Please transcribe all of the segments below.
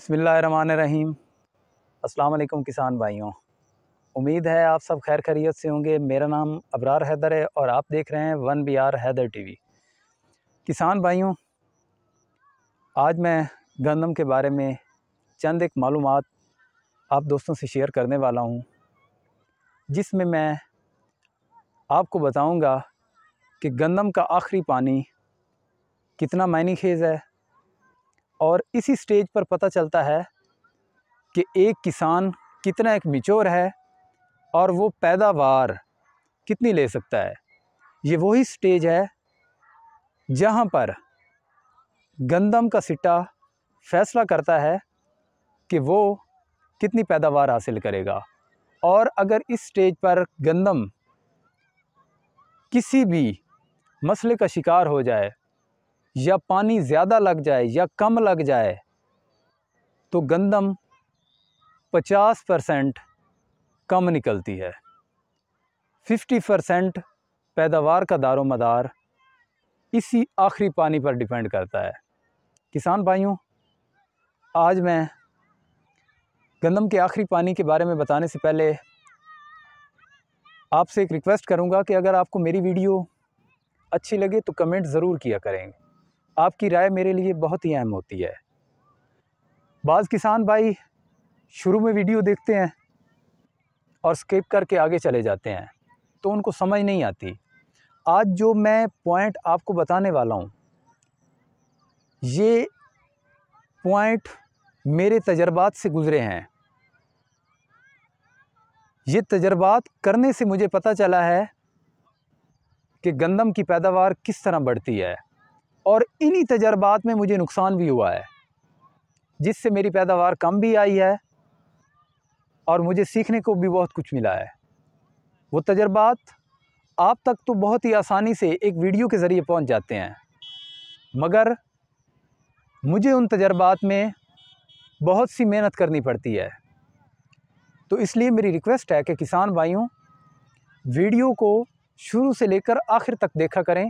बसमीम अस्सलाम किसान भाइयों उम्मीद है आप सब खैर खरीत से होंगे मेरा नाम अबरार हैदर है और आप देख रहे हैं वन बी आर हैदर वी किसान भाइयों आज मैं गंदम के बारे में चंद एक मालूम आप दोस्तों से शेयर करने वाला हूँ जिसमें मैं आपको बताऊँगा कि गंदम का आखिरी पानी कितना मैनी खेज़ है और इसी स्टेज पर पता चलता है कि एक किसान कितना एक मिचोर है और वो पैदावार कितनी ले सकता है ये वही स्टेज है जहाँ पर गंदम का सिट्टा फैसला करता है कि वो कितनी पैदावार हासिल करेगा और अगर इस स्टेज पर गंदम किसी भी मसले का शिकार हो जाए या पानी ज़्यादा लग जाए या कम लग जाए तो गंदम 50 परसेंट कम निकलती है 50 परसेंट पैदावार का दारोमदार इसी आखिरी पानी पर डिपेंड करता है किसान भाइयों आज मैं गंदम के आखिरी पानी के बारे में बताने से पहले आपसे एक रिक्वेस्ट करूंगा कि अगर आपको मेरी वीडियो अच्छी लगे तो कमेंट ज़रूर किया करेंगे आपकी राय मेरे लिए बहुत ही अहम होती है बाज़ किसान भाई शुरू में वीडियो देखते हैं और स्किप करके आगे चले जाते हैं तो उनको समझ नहीं आती आज जो मैं पॉइंट आपको बताने वाला हूँ ये पॉइंट मेरे तजर्बात से गुज़रे हैं ये तजर्बात करने से मुझे पता चला है कि गंदम की पैदावार किस तरह बढ़ती है और इन्हीं तजर्बात में मुझे नुकसान भी हुआ है जिससे मेरी पैदावार कम भी आई है और मुझे सीखने को भी बहुत कुछ मिला है वो तजर्बात आप तक तो बहुत ही आसानी से एक वीडियो के ज़रिए पहुंच जाते हैं मगर मुझे उन तजर्बात में बहुत सी मेहनत करनी पड़ती है तो इसलिए मेरी रिक्वेस्ट है कि किसान भाइयों वीडियो को शुरू से लेकर आखिर तक देखा करें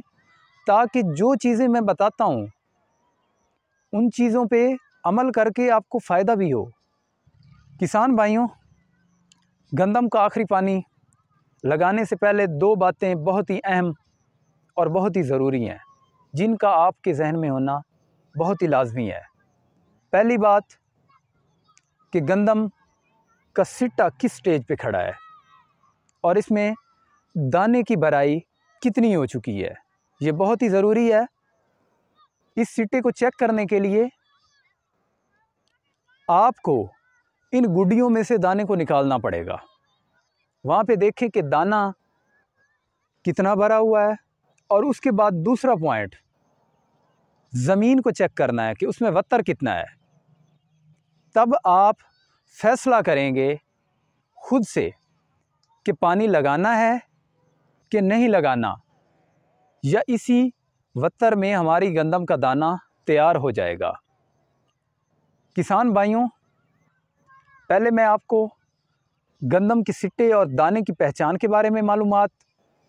ताकि जो चीज़ें मैं बताता हूँ उन चीज़ों पे अमल करके आपको फ़ायदा भी हो किसान भाइयों गंदम का आखिरी पानी लगाने से पहले दो बातें बहुत ही अहम और बहुत ही ज़रूरी हैं जिनका आपके जहन में होना बहुत ही लाजमी है पहली बात कि गंदम का सिट्टा किस स्टेज पे खड़ा है और इसमें दाने की भराई कितनी हो चुकी है ये बहुत ही ज़रूरी है इस सिट्टे को चेक करने के लिए आपको इन गुडियों में से दाने को निकालना पड़ेगा वहाँ पे देखें कि दाना कितना भरा हुआ है और उसके बाद दूसरा पॉइंट ज़मीन को चेक करना है कि उसमें वत्तर कितना है तब आप फैसला करेंगे खुद से कि पानी लगाना है कि नहीं लगाना या इसी वत्तर में हमारी गंदम का दाना तैयार हो जाएगा किसान भाइयों पहले मैं आपको गंदम के सिट्टे और दाने की पहचान के बारे में मालूम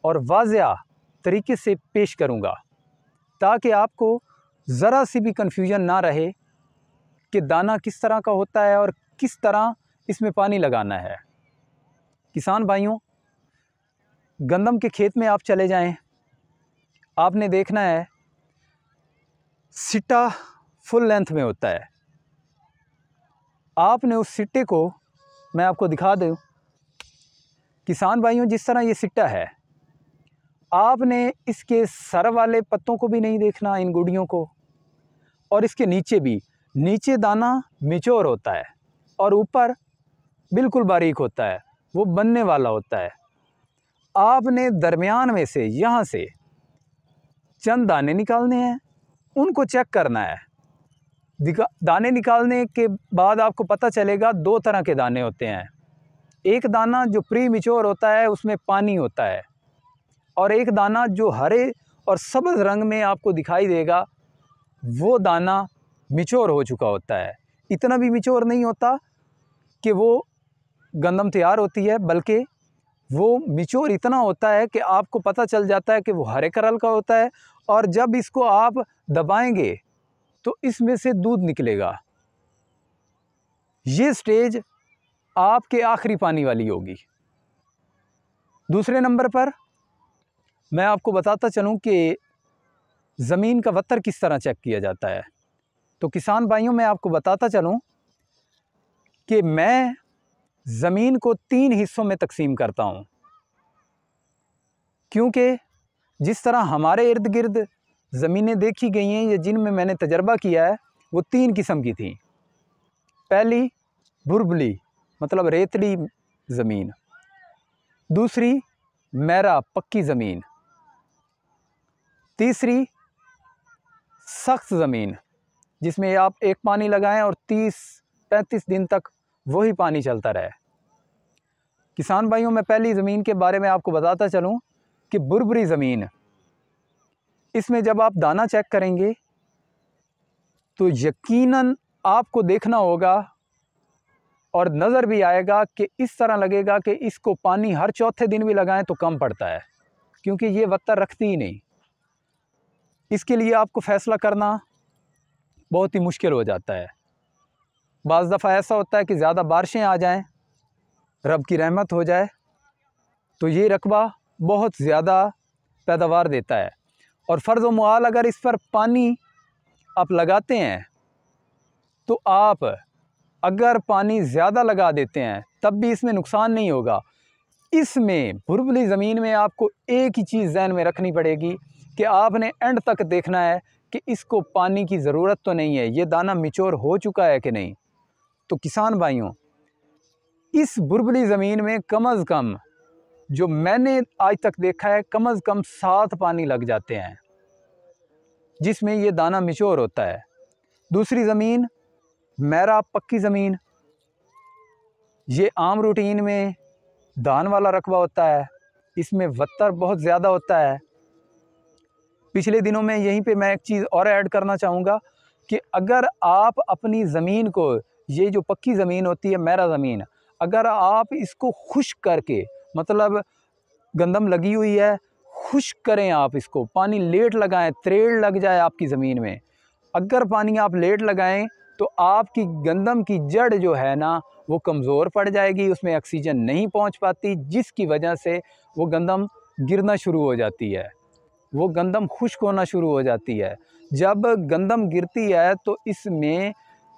और वाजिया तरीके से पेश करूँगा ताकि आपको ज़रा सी भी कन्फ्यूजन ना रहे कि दाना किस तरह का होता है और किस तरह इसमें पानी लगाना है किसान भाइयों गंदम के खेत में आप चले जाएं आपने देखना है सिट्टा फुल लेंथ में होता है आपने उस सिट्टे को मैं आपको दिखा दूँ किसान भाइयों जिस तरह ये सिट्टा है आपने इसके सर वाले पत्तों को भी नहीं देखना इन गुड़ियों को और इसके नीचे भी नीचे दाना मिचोर होता है और ऊपर बिल्कुल बारीक होता है वो बनने वाला होता है आपने दरमियान में से यहाँ से चंद दाने निकालने हैं उनको चेक करना है दाने निकालने के बाद आपको पता चलेगा दो तरह के दाने होते हैं एक दाना जो प्री मिच्योर होता है उसमें पानी होता है और एक दाना जो हरे और सब्ज रंग में आपको दिखाई देगा वो दाना मिच्योर हो चुका होता है इतना भी मिच्योर नहीं होता कि वो गंदम तैयार होती है बल्कि वो मिच्योर इतना होता है कि आपको पता चल जाता है कि वो हरे करल का होता है और जब इसको आप दबाएंगे तो इसमें से दूध निकलेगा ये स्टेज आपके आखिरी पानी वाली होगी दूसरे नंबर पर मैं आपको बताता चलूँ कि ज़मीन का वत्तर किस तरह चेक किया जाता है तो किसान भाइयों मैं आपको बताता चलूँ कि मैं ज़मीन को तीन हिस्सों में तकसीम करता हूँ क्योंकि जिस तरह हमारे इर्द गिर्द ज़मीनें देखी गई हैं या जिनमें मैंने तजर्बा किया है वो तीन किस्म की थी पहली भुरबली मतलब रेतली ज़मीन दूसरी मैरा पक्की ज़मीन तीसरी सख्त ज़मीन जिसमें आप एक पानी लगाएं और 30-35 दिन तक वही पानी चलता रहे किसान भाइयों में पहली ज़मीन के बारे में आपको बताता चलूँ कि बुरबरी ज़मीन इसमें जब आप दाना चेक करेंगे तो यकीनन आपको देखना होगा और नज़र भी आएगा कि इस तरह लगेगा कि इसको पानी हर चौथे दिन भी लगाएं तो कम पड़ता है क्योंकि ये वत्तर रखती ही नहीं इसके लिए आपको फ़ैसला करना बहुत ही मुश्किल हो जाता है बज़ दफ़ा ऐसा होता है कि ज़्यादा बारिशें आ जाएं रब की रहमत हो जाए तो ये रकबा बहुत ज़्यादा पैदावार देता है और फ़र्ज़ माल अगर इस पर पानी आप लगाते हैं तो आप अगर पानी ज़्यादा लगा देते हैं तब भी इसमें नुकसान नहीं होगा इसमें भुरबली ज़मीन में आपको एक ही चीज़ जहन में रखनी पड़ेगी कि आपने एंड तक देखना है कि इसको पानी की ज़रूरत तो नहीं है ये दाना मिचोर हो चुका है कि नहीं तो किसान भाइयों इस बुरबली ज़मीन में कम अज़ कम जो मैंने आज तक देखा है कम अज़ कम सात पानी लग जाते हैं जिसमें ये दाना मिचोर होता है दूसरी ज़मीन मैरा पक्की ज़मीन ये आम रूटीन में धान वाला रकबा होता है इसमें वत्तर बहुत ज़्यादा होता है पिछले दिनों में यहीं पे मैं एक चीज़ और ऐड करना चाहूँगा कि अगर आप अपनी ज़मीन को ये जो पक्की ज़मीन होती है मैरा ज़मीन अगर आप इसको खुश करके मतलब गंदम लगी हुई है खुश करें आप इसको पानी लेट लगाएं त्रेड़ लग जाए आपकी ज़मीन में अगर पानी आप लेट लगाएं तो आपकी गंदम की जड़ जो है ना वो कमज़ोर पड़ जाएगी उसमें ऑक्सीजन नहीं पहुंच पाती जिसकी वजह से वो गंदम गिरना शुरू हो जाती है वो गंदम खुश्क होना शुरू हो जाती है जब गंदम गिरती है तो इसमें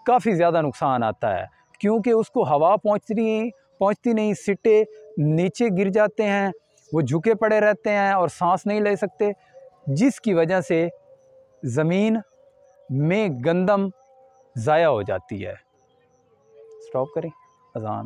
काफ़ी ज़्यादा नुकसान आता है क्योंकि उसको हवा पहुँच रही पहुँचती नहीं सिटे नीचे गिर जाते हैं वो झुके पड़े रहते हैं और सांस नहीं ले सकते जिसकी वजह से ज़मीन में गंदम ज़ाया हो जाती है स्टॉप करें अजान